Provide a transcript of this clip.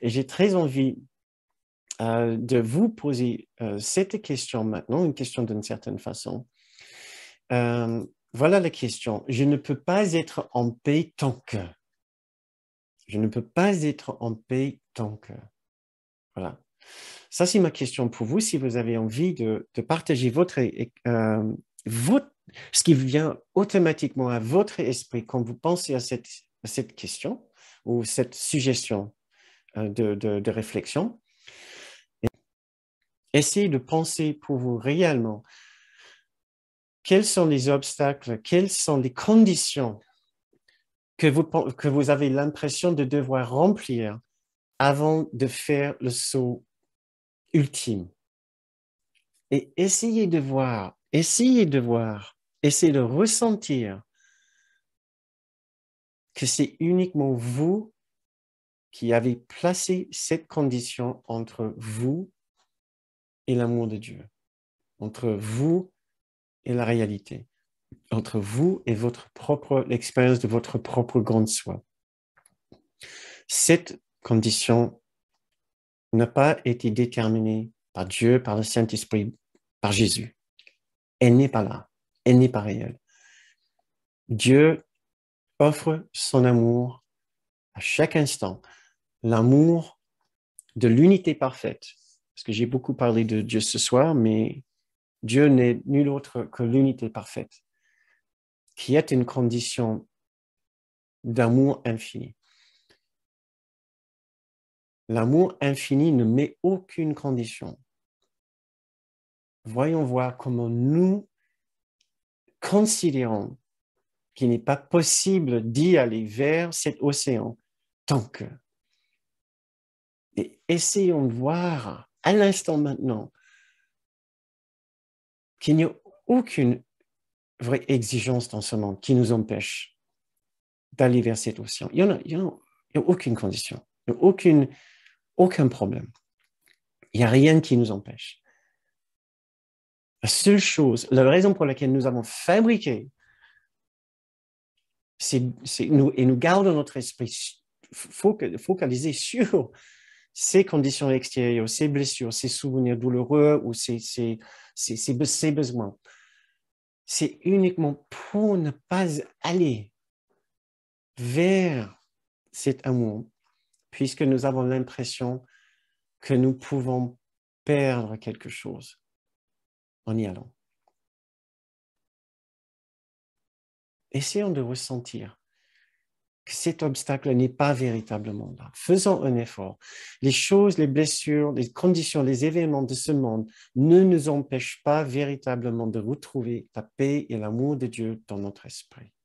Et j'ai très envie euh, de vous poser euh, cette question maintenant, une question d'une certaine façon. Euh, voilà la question. Je ne peux pas être en paix tant que. Je ne peux pas être en paix tant que. Voilà. Ça, c'est ma question pour vous. Si vous avez envie de, partager votre, votre, ce qui vient automatiquement à votre esprit quand vous pensez à cette, à cette question ou cette suggestion, euh, de, réflexion. essayez de penser pour vous réellement quels sont les obstacles, quelles sont les conditions que vous, que vous avez l'impression de devoir remplir avant de faire le saut ultime. Et essayez de voir, essayez de voir, essayez de ressentir que c'est uniquement vous qui avait placé cette condition entre vous et l'amour de Dieu, entre vous et la réalité, entre vous et votre propre l'expérience de votre propre grande soi. Cette condition n'a pas été déterminée par Dieu, par le Saint-Esprit, par Jésus. Elle n'est pas là, elle n'est pas réelle. Dieu offre son amour à chaque instant, l'amour de l'unité parfaite. Parce que j'ai beaucoup parlé de Dieu ce soir, mais Dieu n'est nul autre que l'unité parfaite, qui est une condition d'amour infini. L'amour infini ne met aucune condition. Voyons voir comment nous considérons qu'il n'est pas possible d'y aller vers cet océan tant que essayons de voir à l'instant maintenant qu'il n'y a aucune vraie exigence dans ce monde qui nous empêche d'aller vers cet océan. Il n'y a, y a aucune condition, aucune, aucun problème. Il n'y a rien qui nous empêche. La seule chose, la raison pour laquelle nous avons fabriqué, c'est nous, et nous gardons notre esprit focalisé sur ces conditions extérieures, ces blessures, ces souvenirs douloureux ou ces besoins. C'est uniquement pour ne pas aller vers cet amour, puisque nous avons l'impression que nous pouvons perdre quelque chose en y allant. Essayons de ressentir que cet obstacle n'est pas véritablement là. Faisons un effort. Les choses, les blessures, les conditions, les événements de ce monde ne nous empêchent pas véritablement de retrouver la paix et l'amour de Dieu dans notre esprit.